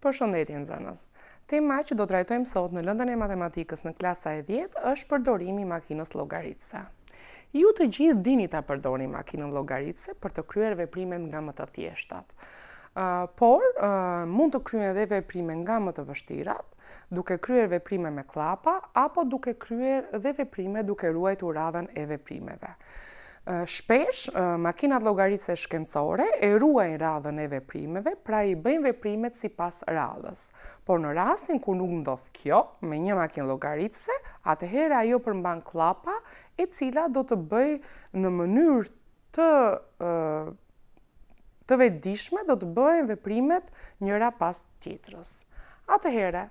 Për shëndetjen zënës. Tema që do të rajtojmë sot në lëndën e matematikës në klasa e 10 është përdorimi makinës logaritësa. Ju të gjithë dini të përdori makinën logaritëse për të kryer veprimet nga më të thjeshtat. Por, mund të kryer dhe veprime nga më të vështirat, duke kryer veprime me klapa, apo duke kryer dhe veprime duke ruajtur radhën e veprimeve shpesh makinat logaritse shkencore e ruajnë radhën e veprimeve, pra i bëjnë veprimet si pas radhës. Por në rastin ku nuk ndodh kjo me një makin logaritse, atëherë ajo përmban klapa e cila do të bëjë në mënyrë të të vetëdijshme do të bëhen veprimet njëra pas tjetrës. Atëherë,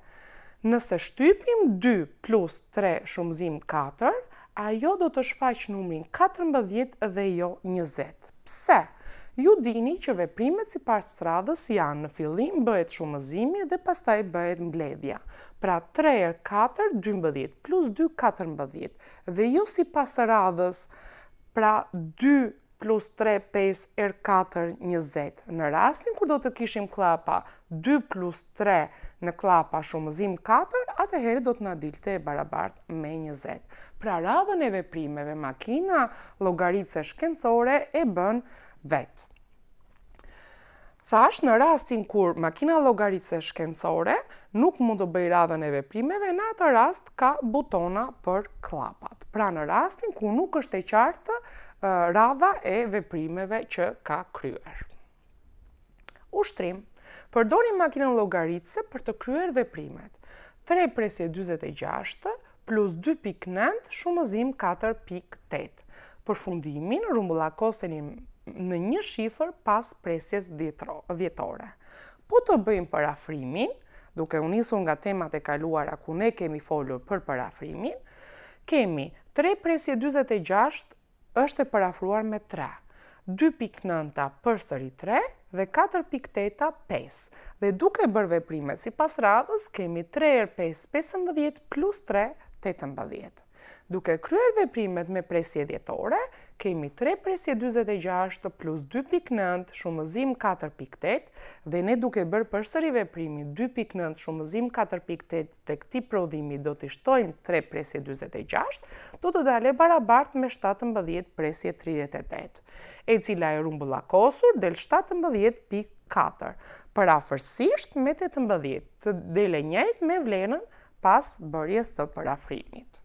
nëse shtypim 2 plus 3 shumëzim 4, ajo do të shfaq numrin 14 dhe jo 20. Pse? Ju dini që veprimet si pas stradhës janë në fillim, bëhet shumëzimi dhe pastaj bëhet mbledhja. Pra 3 e 4, 12, plus 2, 14. Dhe jo si pas radhës, pra 2, plus 3, 5, er 4, 20. Në rastin kur do të kishim klapa 2 plus 3 në klapa shumëzim 4, atëherë do të në dilte e barabart me 20. Pra radhën e veprimeve, makina, e shkencore e bën vetë. Thash, në rastin kur makina e shkencore nuk mund të bëj radhën e veprimeve, në atë rast ka butona për klapat. Pra në rastin kur nuk është e qartë, rada e veprimeve që ka kryer. Ushtrim, përdorim makinën logaritëse për të kryer veprimet. 3 presje 26 plus 2.9 shumëzim 4.8. Për fundimin, rumbulla kosenim në një shifër pas presjes djetore. Po të bëjmë për afrimin, duke unison nga temat e kaluara ku ne kemi folur për afrimin, kemi 3 presje është e parafruar me 3. 2.9 për sëri 3 dhe 4.8 për 5. Dhe duke bërve primet si pas radhës, kemi 3 e 5, 15 plus 3, 18 duke kryer veprimet me presje dhjetore, kemi 3 presje 26 plus 2.9 shumëzim 4.8 dhe ne duke bërë për sëri veprimi 2.9 shumëzim 4.8 të këti prodhimi do të shtojmë 3 presje 26, do të dale barabart me 7.10 presje 38, e cila e rumbu lakosur del 17.4, për afërsisht me 18, të dele njët me vlenën pas bërjes të përafrimit.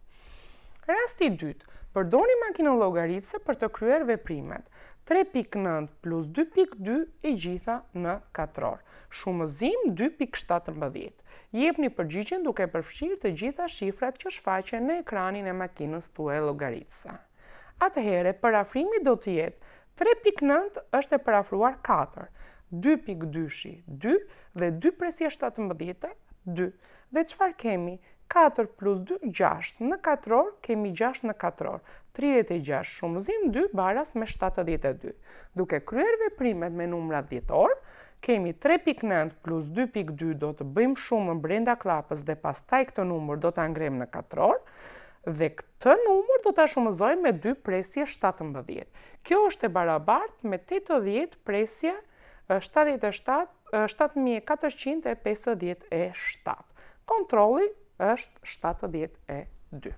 Rasti 2. Përdoni makinë logaritse për të kryer veprimet. 3.9 plus 2.2 i gjitha në 4 orë. Shumëzim 2.17. Jep një përgjigjen duke përfshirë të gjitha shifrat që shfaqe në ekranin e makinës të e logaritësa. Atëhere, parafrimi do të jetë 3.9 është e parafruar 4, 2.2 shi 2 dhe 2 presje 17 2. Dhe qëfar kemi? 4 plus 2, 6 në 4 orë, kemi 6 në 4 orë. 36 shumëzim, 2 baras me 72. Duke kryerve primet me numra 10 orë, kemi 3.9 plus 2.2 do të bëjmë shumë në brenda klapës dhe pas taj këtë numër do të angrem në 4 orë, dhe këtë numër do të shumëzojmë me 2 presje 17. Kjo është e barabart me 80 presje 7457. Kontroli është 72.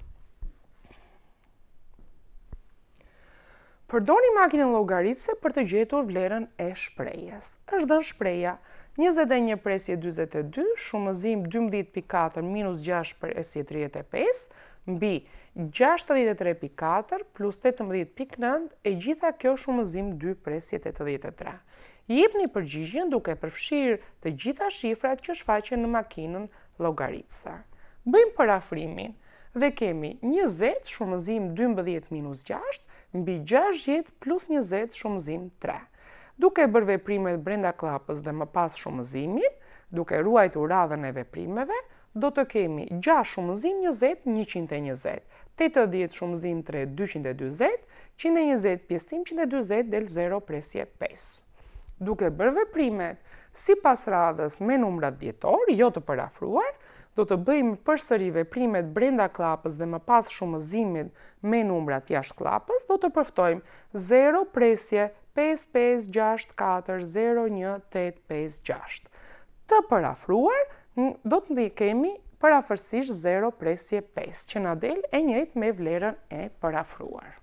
Përdoni makinën logaritse për të gjetur vlerën e shprejes. është dënë shpreja 21 presje 22, shumëzim 12.4 minus 6 presje 35, mbi 63.4 plus 18.9 e gjitha kjo shumëzim 2 presje 83. Jep një përgjigjën duke përfshirë të gjitha shifrat që shfaqen në makinën logaritësa bëjmë për afrimin dhe kemi 20 shumëzim 12 minus 6, mbi 60 plus 20 shumëzim 3. Duke bërve veprimet brenda klapës dhe më pas shumëzimit, duke ruajtur radhën e veprimeve, do të kemi 6 shumëzim 20, 120, 80 shumëzim 3, 220, 120 pjestim 120 del 0 presje 5. Duke bërve veprimet, si pas radhës me numrat djetor, jo të përafruar, do të bëjmë përsëri veprimet brenda klapës dhe më pas zimit me numrat jashtë klapës, do të përftojmë 0 presje 556401856. Të parafruar, do të ndi kemi parafërsisht 0 presje 5, që në del e njët me vlerën e parafruar.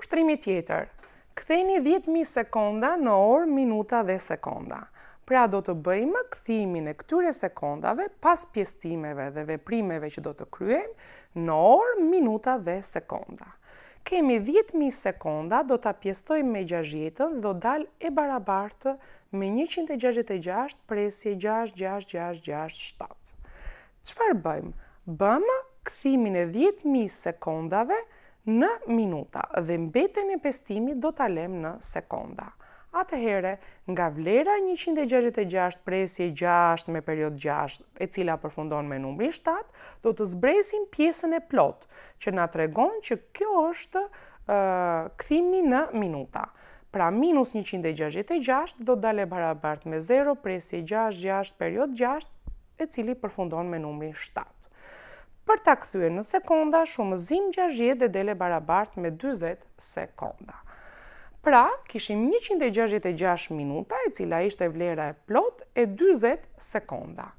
Ushtrimi tjetër, këtheni 10.000 sekonda në orë, minuta dhe sekonda pra do të bëjmë këthimin e këtyre sekondave pas pjestimeve dhe veprimeve që do të kryem në orë, minuta dhe sekonda. Kemi 10.000 sekonda, do të pjestojmë me 6 dhe do dal e barabartë me 166 presje 6667. Qëfar bëjmë? Bëmë këthimin e 10.000 sekondave në minuta dhe mbeten e pestimi do të alem në sekonda atëhere nga vlera 166 presje 6 me period 6 e cila përfundon me numri 7, do të zbresim pjesën e plot që nga tregon që kjo është këthimi në minuta. Pra minus 166 do të dale barabart me 0 presje 6, 6, period 6 e cili përfundon me numri 7 për ta këthyre në sekonda, shumëzim 60 dhe dele barabart me 20 sekonda. Pra, kishim 166 minuta, e cila ishte vlera e plot e 40 sekonda.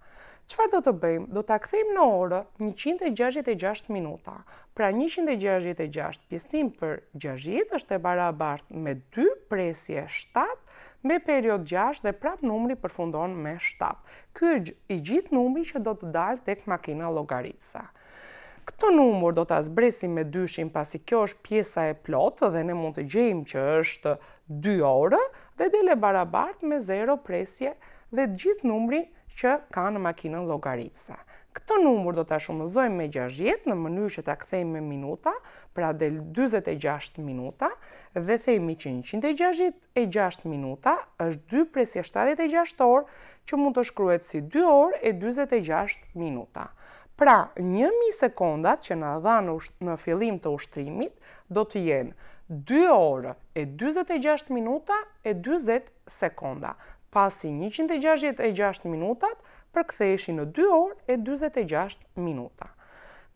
Qëfar do të bëjmë? Do të akthejmë në orë 166 minuta. Pra, 166 pjestim për 60 është e barabart me 2 presje 7, me period 6 dhe prap numri përfundon me 7. Ky është i gjithë numri që do të dalë tek makina logaritësa. Këtë numër do të asbresim me dyshin pasi kjo është pjesa e plotë dhe ne mund të gjejmë që është 2 orë dhe dele barabart me 0 presje dhe gjithë numrin që ka në makinën logaritësa. Këtë numër do të shumëzojmë me 60 në mënyrë që të kthejmë me minuta, pra del 26 minuta, dhe themi që 166 minuta është 2 presje 76 orë që mund të shkryet si 2 orë e 26 minuta. Pra, 1.000 sekundat që në dhanë në fillim të ushtrimit, do të jenë 2 orë e 26 minuta e 20 sekunda. Pasi 166 minutat, përktheshi në 2 orë e 26 minuta.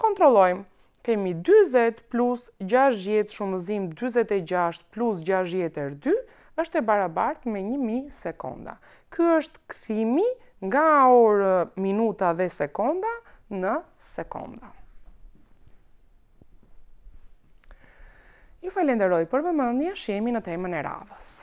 Kontrollojmë, kemi 20 plus 60 shumëzim 26 plus 60 e 2, është e barabart me 1.000 sekunda. Ky është këthimi nga orë minuta dhe sekunda, në sekonda. Ju falenderoj për vëmëndje, shemi në temën e radhës.